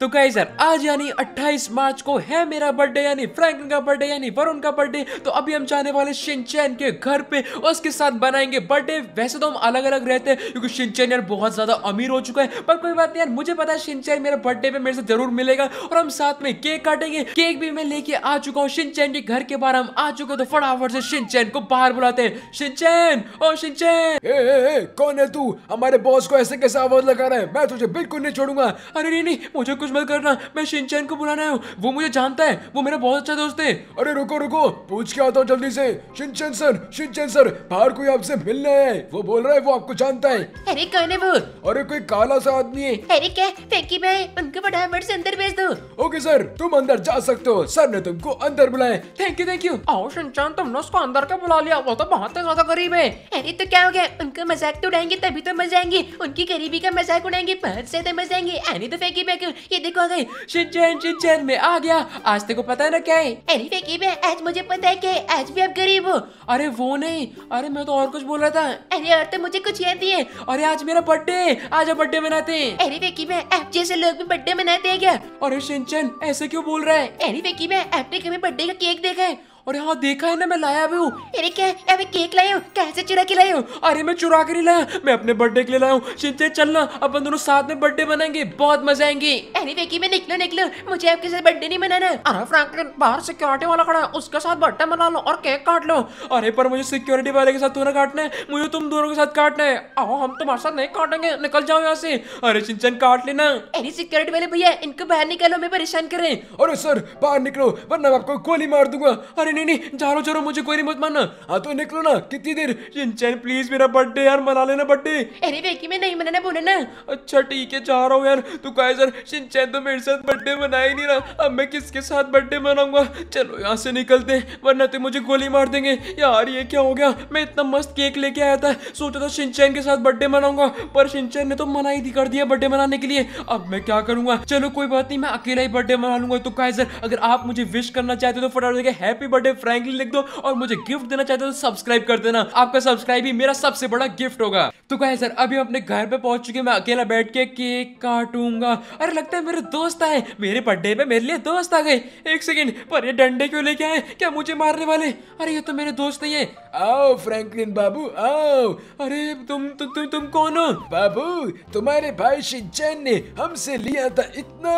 तो कहीं सर आज यानी 28 मार्च को है मेरा बर्थडे यानी फ्रैंकलिन का बर्थडे यानी वरुण का बर्थडे तो अभी हम जाने वाले शिनचैन के घर पे उसके साथ बनाएंगे बर्थडे वैसे तो हम अलग अलग रहते हैं क्योंकि शिनचैन यार बहुत ज्यादा अमीर हो चुका है पर कोई बात नहीं यार मुझे पता है शिनचैन मेरे बर्थडे पे मेरे से जरूर मिलेगा और हम साथ में केक काटेंगे केक भी मैं लेके आ चुका हूँ शिनचैन के घर के बाहर हम आ चुके तो फटाफट से शिनचैन को बाहर बुलाते हैं शिनचैन ओ शिनचैन कौन है तू हमारे बॉस को ऐसे कैसे आवाज लगा रहा है मैं तुझे बिल्कुल नहीं छोड़ूंगा अरे नहीं मुझे कुछ मत करना मैं शिनचैन को बुला रहा हूँ वो मुझे जानता है वो मेरा बहुत अच्छा दोस्त है अरे रुको रुको पूछ के आता हूँ जल्दी से शिनचैन सर शिनचैन सर बाहर कोई आपसे मिलना है वो बोल रहा है वो आपको जानता है अरे कौन है वो अरे कोई काला सा आदमी है अरे क्या फेंकी मैं उनको फटाफट से अंदर भेज दो ओके सर तुम अंदर जा सकते हो सर ने तुमको अंदर बुलाया थैंक यू थैंक यू आओ शिनचैन तुमने उसको अंदर क्या बुला लिया वो तो बहुत ज्यादा गरीब है अरे तो क्या हो गया उनका मजाक तो उड़ाएंगे तभी तो मजा आएंगे उनकी गरीबी का मजाक उड़ाएंगे बहुत ज्यादा मजा आएंगे तो फेंकी ये ये देखो आ गई शिनचैन शिनचैन में आ गया आज तेको पता है ना क्या है अरे फेकी मैं आज मुझे पता है क्या आज भी आप गरीब हो अरे वो नहीं अरे मैं तो और कुछ बोल रहा था अरे और तो मुझे कुछ याद नहीं है अरे आज मेरा बर्थडे आज बर्थडे मनाते हैं अरे फेकी मैं आप जैसे लोग भी बर्थडे मनाते हैं क्या अरे शिनचैन ऐसे क्यों बोल रहा है अरे फेकी मैं आपने कभी बर्थडे का केक देखा है अरे हाँ देखा है ना मैं लाया भी हूँ क्या अभी केक लाए हो कैसे चुरा के लाए हो अरे मैं चुरा के नहीं लाया मैं अपने बर्थडे के लिए लाया हूँ शिंचे चलना अपन दोनों साथ में बर्थडे मनाएंगे बहुत मजा आएंगे अरे देखिए मैं निकलो निकलो मुझे आपके साथ बर्थडे नहीं मनाना अरे फ्रैंकलिन बाहर सिक्योरिटी वाला खड़ा है उसके साथ बर्थडे मना लो और केक काट लो अरे पर मुझे सिक्योरिटी वाले के साथ तो काटना है मुझे तुम दोनों के साथ काटना है आओ हम तुम्हारे साथ नहीं काटेंगे निकल जाओ यहाँ से अरे चिंचन काट लेना अरे सिक्योरिटी वाले भैया इनको बाहर निकालो मैं परेशान करें अरे सर बाहर निकलो वरना आपको गोली मार दूंगा अरे नहीं नहीं चलो जारो मुझे कोई नहीं मत मानना आ तो निकलो ना कितनी देर शिनचैन प्लीज मेरा बर्थडे यार मना लेना बर्थडे अरे वेकी मैं नहीं मनाना बोले ना अच्छा ठीक है जा रहा हूँ यार तू कहा सर शिनचैन तो मेरे साथ बर्थडे मना ही नहीं रहा अब मैं किसके साथ बर्थडे मनाऊंगा चलो यहाँ से निकलते वरना तो मुझे गोली मार देंगे यार ये क्या हो गया मैं इतना मस्त केक लेके आया था सोचा था शिनचैन के साथ बर्थडे मनाऊंगा पर शिनचैन ने तो मना ही कर दिया बर्थडे मनाने के लिए अब मैं क्या करूंगा चलो कोई बात नहीं मैं अकेला ही बर्थडे मना लूंगा तो कायजर अगर आप मुझे विश करना चाहते हो तो फटाफट हैप्पी बर्थडे बर्थडे फ्रैंकलिन लिख दो और मुझे गिफ्ट देना चाहते हो तो सब्सक्राइब कर देना आपका सब्सक्राइब ही मेरा सबसे बड़ा गिफ्ट होगा तो कहे सर अभी अपने घर पे पहुंच चुके मैं अकेला बैठ के केक काटूंगा अरे लगता है मेरे दोस्त आए मेरे बर्थडे पे मेरे लिए दोस्त आ गए एक सेकंड पर ये डंडे क्यों लेके आए क्या मुझे मारने वाले अरे ये तो मेरे दोस्त नहीं है आओ फ्रैंकलिन बाबू आओ अरे तुम तु, तु, तु, तुम कौन हो बाबू तुम्हारे भाई शिंचन ने हमसे लिया था इतना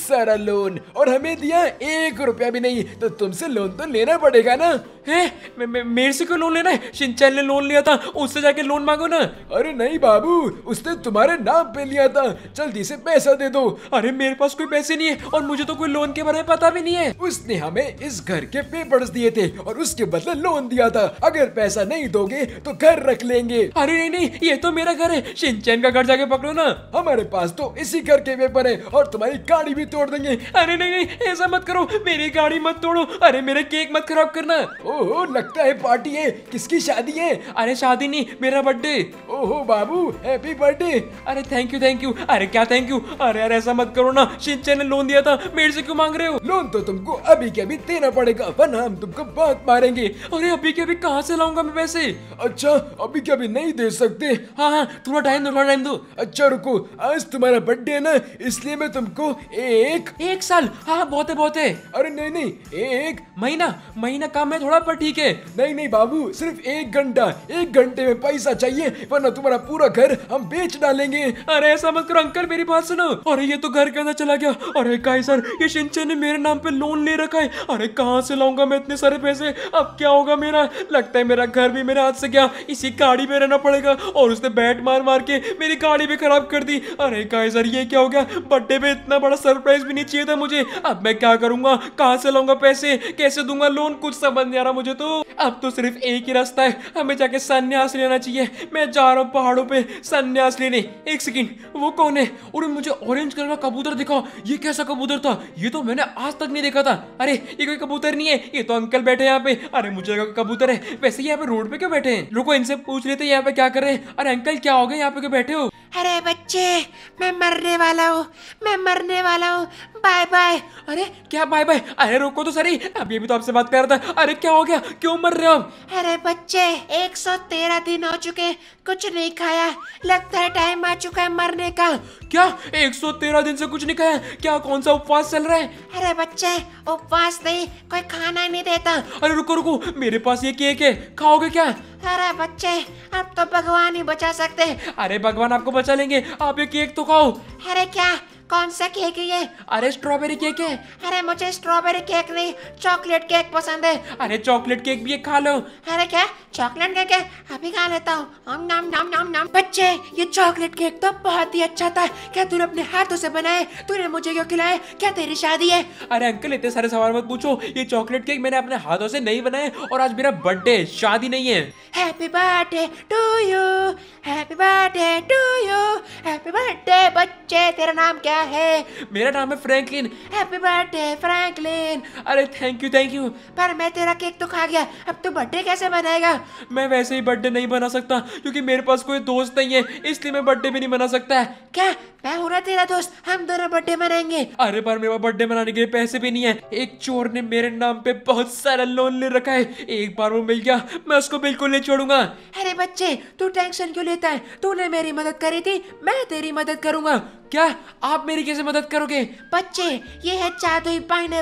सारा लोन और हमें दिया एक रुपया भी नहीं तो तुमसे लोन तो लेना पड़ेगा ना मेरे से क्यों लोन लेना है शिनचैन ने लोन लिया था उससे जाके लोन मांगो ना अरे नहीं बाबू उसने तुम्हारे नाम पे लिया था जल्दी से पैसा दे दो अरे मेरे पास कोई पैसे नहीं है और मुझे तो कोई लोन के बारे में पता भी नहीं है उसने हमें इस घर के पेपर्स दिए थे और उसके बदले लोन दिया था अगर पैसा नहीं दोगे तो घर रख लेंगे अरे नहीं नहीं ये तो मेरा घर है सिंचैन का घर जाके पकड़ो ना हमारे पास तो इसी घर के पेपर है और तुम्हारी गाड़ी भी तोड़ देंगे अरे नहीं नहीं ऐसा मत करो मेरी गाड़ी मत तोड़ो अरे मेरे केक मत खराब करना ओहो लगता है पार्टी है किसकी शादी है अरे शादी नहीं मेरा बर्थडे ओहो बाबू हैप्पी बर्थडे अरे थैंक यू थैंक यू अरे क्या थैंक यू अरे अरे ऐसा मत करो ना शिंचन ने लोन दिया था मेरे से क्यों मांग रहे हो लोन तो तुमको अभी के अभी देना पड़ेगा वरना हम तुमको बहुत मारेंगे अरे अभी के अभी कहाँ से लाऊंगा मैं पैसे अच्छा अभी के अभी नहीं दे सकते हाँ हाँ थोड़ा टाइम दो थोड़ा टाइम दो अच्छा रुको आज तुम्हारा बर्थडे है ना इसलिए मैं तुमको एक एक साल हाँ बहुत है बहुत है अरे नहीं नहीं एक महीना महीना काम है थोड़ा यहाँ पर ठीक है नहीं नहीं बाबू सिर्फ एक घंटा एक घंटे में पैसा चाहिए वरना तुम्हारा पूरा घर हम बेच डालेंगे अरे ऐसा मत करो अंकल मेरी बात सुनो अरे ये तो घर के अंदर चला गया अरे काई सर ये शिंचन ने मेरे नाम पे लोन ले रखा है अरे कहाँ से लाऊंगा मैं इतने सारे पैसे अब क्या होगा मेरा लगता है मेरा घर भी मेरे हाथ से गया इसी गाड़ी में रहना पड़ेगा और उसने बैट मार मार के मेरी गाड़ी भी खराब कर दी अरे काई सर ये क्या हो गया बर्थडे पे इतना बड़ा सरप्राइज भी नहीं चाहिए था मुझे अब मैं क्या करूंगा कहाँ से लाऊंगा पैसे कैसे दूंगा लोन कुछ समझ नहीं आ रहा ना मुझे तो अब तो सिर्फ एक ही रास्ता है हमें जाके सन्यास लेना चाहिए मैं जा रहा हूँ पहाड़ों पे सन्यास लेने एक सेकंड वो कौन है और मुझे ऑरेंज कलर का कबूतर दिखाओ ये कैसा कबूतर था ये तो मैंने आज तक नहीं देखा था अरे ये कोई कबूतर नहीं है ये तो अंकल बैठे यहाँ पे अरे मुझे कबूतर है वैसे यहाँ पे रोड पे क्यों बैठे हैं लोगों इनसे पूछ लेते यहाँ पे क्या कर रहे हैं अरे अंकल क्या हो गए यहाँ पे क्यों बैठे हो अरे बच्चे मैं मरने वाला हूँ मैं मरने वाला हूँ बाय बाय अरे क्या बाय बाय अरे रुको तो सर अभी अभी तो आपसे बात कर रहा था अरे क्या हो गया क्यों मर रहे हो अरे बच्चे 113 दिन हो चुके कुछ नहीं खाया लगता है टाइम आ चुका है मरने का क्या 113 दिन से कुछ नहीं खाया क्या कौन सा उपवास चल रहा है अरे बच्चे उपवास नहीं कोई खाना नहीं देता अरे रुको रुको मेरे पास ये केक है खाओगे क्या अरे बच्चे आप तो भगवान ही बचा सकते अरे भगवान आपको बचा लेंगे आप ये केक तो खाओ अरे क्या कौन सा केक है ये अरे स्ट्रॉबेरी केक है अरे मुझे स्ट्रॉबेरी केक नहीं चॉकलेट केक पसंद है अरे चॉकलेट केक भी खा लो अरे क्या चॉकलेट केक है अभी खा लेता हूँ नाम नाम नाम नाम बच्चे ये चॉकलेट केक तो बहुत ही अच्छा था क्या तूने अपने हाथों से बनाए तूने मुझे क्यों खिलाया क्या तेरी शादी है अरे अंकल इतने सारे सवाल मत पूछो ये चॉकलेट केक मैंने अपने हाथों से नहीं बनाए और आज मेरा बर्थडे शादी नहीं है happy birthday to you happy birthday to you happy birthday बच्चे तेरा नाम क्या है मेरा नाम है फ्रैंकलिन हैप्पी बर्थडे फ्रैंकलिन अरे थैंक यू थैंक यू पर मैं तेरा केक तो खा गया अब तू बर्थडे कैसे मनाएगा मैं वैसे ही बर्थडे नहीं बना सकता क्योंकि मेरे पास कोई दोस्त नहीं है इसलिए मैं बर्थडे भी नहीं मना सकता है क्या मैं हूँ ना तेरा दोस्त हम दोनों बर्थडे मनाएंगे अरे पर मेरे पास बर्थडे मनाने के लिए पैसे भी नहीं है एक चोर ने मेरे नाम पे बहुत सारा लोन ले रखा है एक बार वो मिल गया मैं उसको बिल्कुल नहीं छोड़ूंगा अरे बच्चे तू टेंशन क्यों लेता है तूने मेरी मदद करी थी मैं तेरी मदद करूंगा क्या आप आप मेरी कैसे मदद करोगे बच्चे ये है जादुई पाइन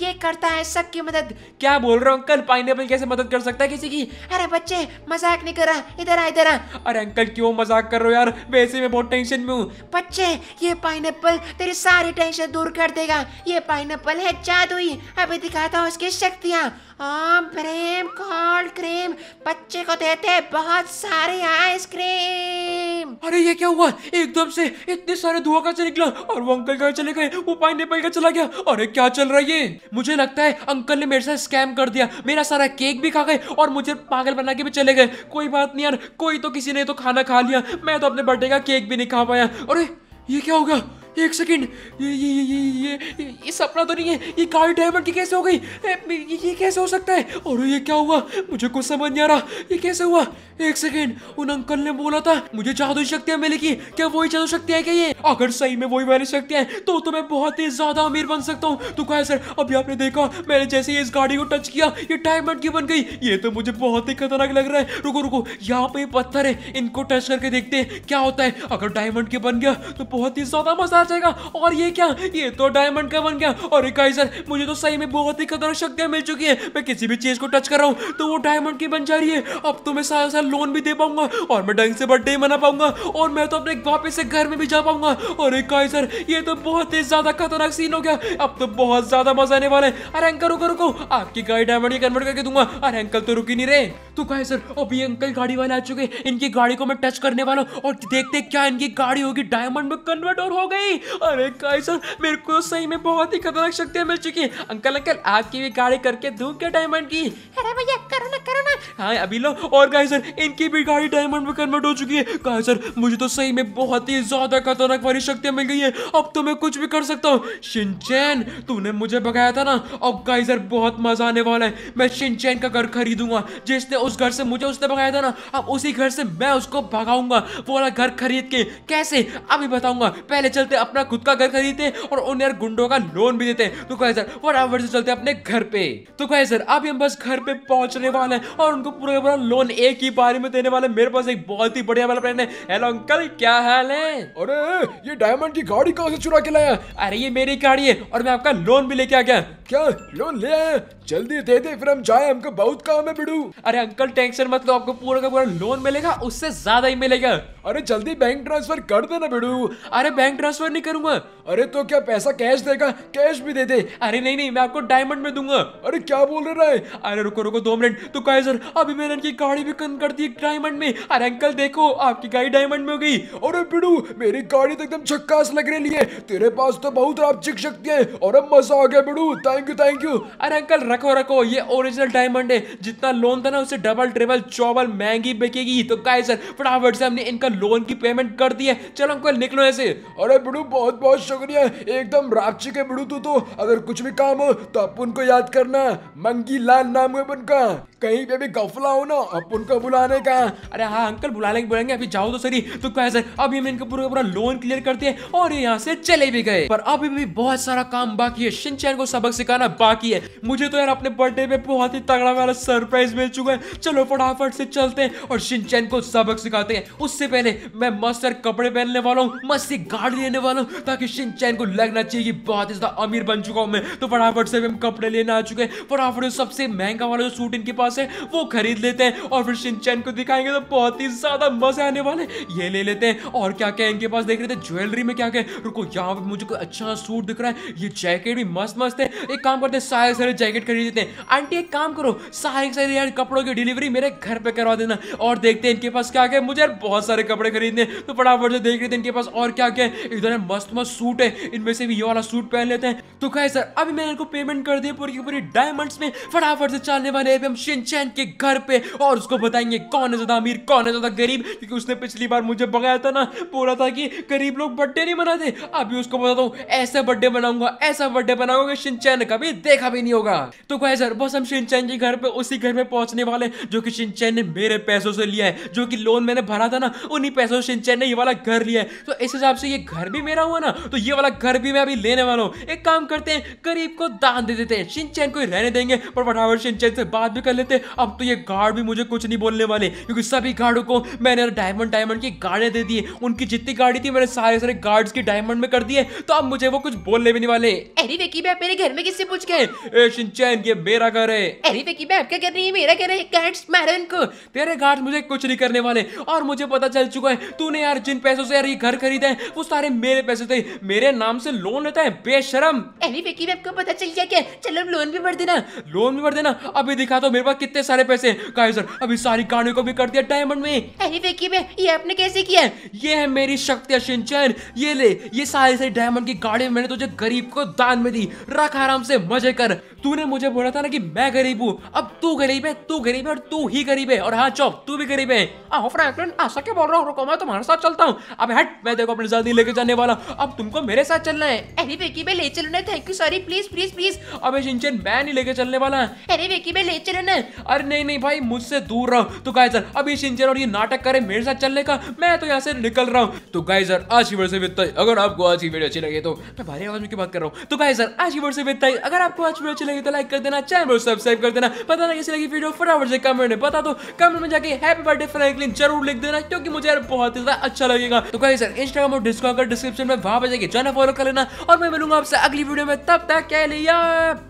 ये करता है सबकी मदद क्या बोल रहा हूँ अंकल पाइन कैसे मदद कर सकता है किसी की अरे बच्चे मजाक नहीं कर रहा इधर आ इधर आ अरे अंकल क्यों मजाक कर रहे हो यार वैसे मैं बहुत टेंशन में हूँ बच्चे ये पाइन तेरी सारी टेंशन दूर कर देगा ये पाइन है जादुई अभी दिखाता हूँ उसकी शक्तियाँ आम प्रेम कोल्ड क्रीम बच्चे को देते बहुत सारी आइसक्रीम अरे ये क्या हुआ एकदम से इतने सारे धुआं से निकला और वो अंकल कहाँ चले गए वो पाई नेपाल का चला गया अरे क्या चल रहा है ये मुझे लगता है अंकल ने मेरे साथ स्कैम कर दिया मेरा सारा केक भी खा गए और मुझे पागल बना के भी चले गए कोई बात नहीं यार कोई तो किसी ने तो खाना खा लिया मैं तो अपने बर्थडे का केक भी नहीं खा पाया अरे ये क्या होगा एक सेकेंड ये ये ये ये ये ये सपना तो नहीं है ये कार ड्राइवर की कैसे हो गई ये, ये कैसे हो सकता है और ये क्या हुआ मुझे कुछ समझ नहीं आ रहा ये कैसे हुआ एक सेकेंड उन अंकल ने बोला था मुझे जादू शक्तियाँ मिलेगी क्या वही जादू है क्या ये अगर सही में वही वाली शक्तियां हैं तो तो मैं बहुत ही ज्यादा अमीर बन सकता हूँ तो क्या सर अभी आपने देखा मैंने जैसे ही इस गाड़ी को टच किया ये डायमंड की बन गई ये तो मुझे बहुत ही खतरनाक लग रहा है रुको रुको यहाँ पे पत्थर है इनको टच करके देखते हैं क्या होता है अगर डायमंड की बन गया तो बहुत ही ज्यादा मजा आ जाएगा और ये क्या ये तो डायमंड का बन गया और सर मुझे तो सही में बहुत ही खतरनाक शक्तियां मिल चुकी है मैं किसी भी चीज को टच कर रहा हूँ तो वो डायमंड की बन जा रही है अब तो मैं सारा साल लोन भी दे पाऊंगा और मैं ढंग से बर्थडे मना पाऊंगा और मैं तो अपने वापिस से घर में भी जा पाऊंगा और गाइस सर ये तो बहुत ही ज्यादा खतरनाक सीन हो गया अब तो बहुत ज्यादा मजा आने वाला है अरे अंकल रुको रुको आपकी गाड़ी डायमंड की कन्वर्ट करके दूंगा अरे अंकल तो रुकी नहीं रहे तो कहे सर अभी अंकल गाड़ी वाले आ चुके इनकी गाड़ी को मैं टच करने वाला हूँ और देखते क्या इनकी गाड़ी होगी डायमंड में कन्वर्ट और हो गई की अरे काई सर मेरे को तो सही में बहुत ही खतरनाक शक्तियाँ मिल चुकी हैं अंकल अंकल आपकी भी गाड़ी करके दू दूंगा डायमंड की अरे भैया करो ना करो ना हाँ अभी लो और गाय सर इनकी भी गाड़ी डायमंड में कन्वर्ट हो चुकी है गाय सर मुझे तो सही में बहुत ही ज्यादा खतरनाक वाली शक्तियाँ मिल गई है अब तो मैं कुछ भी कर सकता हूँ शिनचैन तूने मुझे बगाया था ना अब गाय सर बहुत मजा आने वाला है मैं शिनचैन का घर खरीदूंगा जिसने उस घर से मुझे उसने भगाया था ना अब उसी घर से मैं उसको भगाऊंगा वो वाला घर खरीद के कैसे अभी बताऊंगा पहले चलते थे अपना खुद का घर खरीदते हैं और उन यार गुंडों का लोन भी देते हैं तो कहे सर आप से चलते हैं अपने घर पे तो कहे सर अभी हम बस घर पे पहुंचने वाले हैं और उनको पूरा पूरा लोन एक ही बारी में देने वाले मेरे पास एक बहुत ही बढ़िया वाला प्लान है हेलो अंकल क्या हाल है अरे ये डायमंड की गाड़ी कहाँ से चुरा के लाया अरे ये मेरी गाड़ी है और मैं आपका लोन भी लेके आ गया क्या लोन ले आया जल्दी दे दे फिर हम जाए हमको बहुत काम है बिड़ू अरे अंकल टेंशन मत लो आपको पूरा का पूरा लोन मिलेगा उससे ज्यादा ही मिलेगा अरे जल्दी बैंक ट्रांसफर कर देना बेड़ू अरे बैंक ट्रांसफर नहीं करूंगा अरे तो क्या पैसा कैश देगा कैश भी दे दे अरे नहीं नहीं मैं आपको डायमंड में दूंगा अरे क्या बोल रहा है अरे रुको रुको दो मिनट तो कहे सर अभी मैंने इनकी गाड़ी भी कन कर दी डायमंड में अरे अंकल देखो आपकी गाड़ी डायमंड में हो गई अरे बिड़ू मेरी गाड़ी तो एकदम छक्का लग रही है तेरे पास तो बहुत चिख शक्ति है और अब मजा आ गया बिड़ू थैंक यू थैंक यू अरे अंकल रखो रखो ये ओरिजिनल डायमंड है जितना लोन था ना उसे डबल ट्रिपल चौबल महंगी बिकेगी तो कहे सर फटाफट से हमने इनका लोन की पेमेंट कर दी है चलो अंकल निकलो ऐसे अरे बड़ू बहुत बहुत शुक्रिया एकदम राक्षी के बड़ू तू तो अगर कुछ भी काम हो तो अपन को याद करना मंगी लाल नाम है उनका कहीं पे भी गफला हो ना अपन को बुलाने का अरे हाँ अंकल बुला लेंगे बुलाएंगे अभी जाओ तो सही तो क्या सर अभी हम इनका पूरा पूरा लोन क्लियर करते हैं और यहाँ से चले भी गए पर अभी भी बहुत सारा काम बाकी है शिनचैन को सबक सिखाना बाकी है मुझे तो यार अपने बर्थडे पे बहुत ही तगड़ा वाला सरप्राइज मिल चुका है चलो फटाफट से चलते हैं और शिनचैन को सबक सिखाते हैं उससे पहले नहीं मैं मस्त कपड़े पहनने वाला हूँ मस्त सी गाड़ी लेने वाला हूँ ताकि शिनचैन को लगना चाहिए कि बहुत ज्यादा अमीर बन चुका हूँ मैं तो फटाफट से हम कपड़े लेने आ चुके हैं फटाफट सबसे महंगा वाला जो सूट इनके पास है वो खरीद लेते हैं और फिर शिनचैन को दिखाएंगे तो बहुत ही ज्यादा मजे आने वाले ये ले लेते हैं और क्या क्या इनके पास देख रहे थे ज्वेलरी में क्या क्या रुको यहाँ पे मुझे कोई अच्छा सूट दिख रहा है ये जैकेट भी मस्त मस्त है एक काम करते हैं सारे सारे जैकेट खरीद देते हैं आंटी एक काम करो सारे सारे यार कपड़ों की डिलीवरी मेरे घर पे करवा देना और देखते हैं इनके पास क्या क्या मुझे यार बहुत सारे कपड़े खरीदने तो फटाफट से देख रहे थे इनके पास और क्या क्या है इधर मस्त मस्त सूट है इनमें से भी ये वाला सूट पहन लेते हैं तो खाए सर अभी मैंने इनको पेमेंट कर दिया पूरी पूरी डायमंड में फटाफट से चलने वाले हैं हम शिनचैन के घर पे और उसको बताएंगे कौन है ज्यादा अमीर कौन है ज्यादा गरीब क्योंकि उसने पिछली बार मुझे बगाया था ना बोला था कि गरीब लोग बर्थडे नहीं मनाते अभी उसको बताता हूँ ऐसा बर्थडे बनाऊंगा ऐसा बर्थडे बनाऊंगा शिनचैन कभी देखा भी नहीं होगा तो कहे सर बस हम शिनचैन के घर पे उसी घर में पहुंचने वाले जो कि शिनचैन ने मेरे पैसों से लिया है जो कि लोन मैंने भरा था ना उन्हीं पैसों से सिंचन ने ये वाला घर लिया है तो इस हिसाब से ये घर भी मेरा हुआ ना तो ये वाला घर भी मैं अभी लेने वाला हूँ एक काम करते हैं गरीब को दान दे देते हैं सिंचन को ही रहने देंगे पर फटाफट सिंचन से बात भी कर लेते अब तो ये गार्ड भी मुझे कुछ नहीं बोलने वाले क्योंकि सभी गार्डों को मैंने डायमंड डायमंड की गाड़ियाँ दे दी उनकी जितनी गाड़ी थी मैंने सारे सारे गार्ड्स की डायमंड में कर दिए तो अब मुझे वो कुछ बोलने भी नहीं वाले अरे वेकीब आप मेरे घर में किससे पूछ गए सिंचन ये मेरा घर है अरे वेकीब आपका घर नहीं मेरा घर है गार्ड्स मारो इनको तेरे गार्ड मुझे कुछ नहीं करने वाले और मुझे पता चल निकल चुका है तूने यार जिन पैसों से यार ये घर खरीदा है वो सारे मेरे पैसे थे मेरे नाम से लोन लेता है बेशरम अरे विकी आपको पता चल गया क्या चलो लोन भी भर देना लोन भी भर देना अभी दिखा दो तो मेरे पास कितने सारे पैसे कहा सर अभी सारी गाड़ियों को भी कर दिया डायमंड में अरे विकी में ये आपने कैसे किया ये है मेरी शक्ति अशिंचन ये ले ये सारे सारी डायमंड की गाड़ियां मैंने तुझे गरीब को दान में दी रख आराम से मजे कर तूने मुझे बोला था ना कि मैं गरीब हूँ अब तू गरीब है तू गरीब है और तू ही गरीब है और हाँ चौप तू भी गरीब है आहो बोल रहा हूँ रुको मैं तुम्हारे साथ चलता हूँ अब हट मैं देखो अपने जल्दी लेके जाने वाला अब तुमको मेरे साथ चलना है अरे वेकी मैं ले चलो thank you sorry please please please अब शिंचन मैं नहीं लेके चलने वाला अरे वेकी मैं ले चलो ना अरे नहीं नहीं भाई मुझसे दूर रहो तो गाइजर अभी सिंचन और ये नाटक करे मेरे साथ चलने का मैं तो यहाँ से निकल रहा हूँ तो गाइजर आज की वीडियो से अगर आपको आज की वीडियो अच्छी लगे तो मैं भारी आवाज में की बात कर रहा हूँ तो गाइजर आज की वीडियो से अगर आपको आज वीडियो अच्छी लगे लगी तो लाइक कर देना चैनल को सब्सक्राइब कर देना पता ना कैसी लगी वीडियो फटाफट से कमेंट में बता दो कमेंट में जाके हैप्पी बर्थडे फ्रैंकलिन जरूर लिख देना क्योंकि मुझे यार बहुत ही ज्यादा अच्छा लगेगा तो कहीं सर इंस्टाग्राम और डिस्कॉर्ड का डिस्क्रिप्शन में वहां पर जाके जाना फॉलो कर लेना और मैं मिलूंगा आपसे अगली वीडियो में तब तक के लिए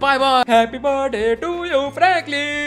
bye bye happy birthday to you Franklin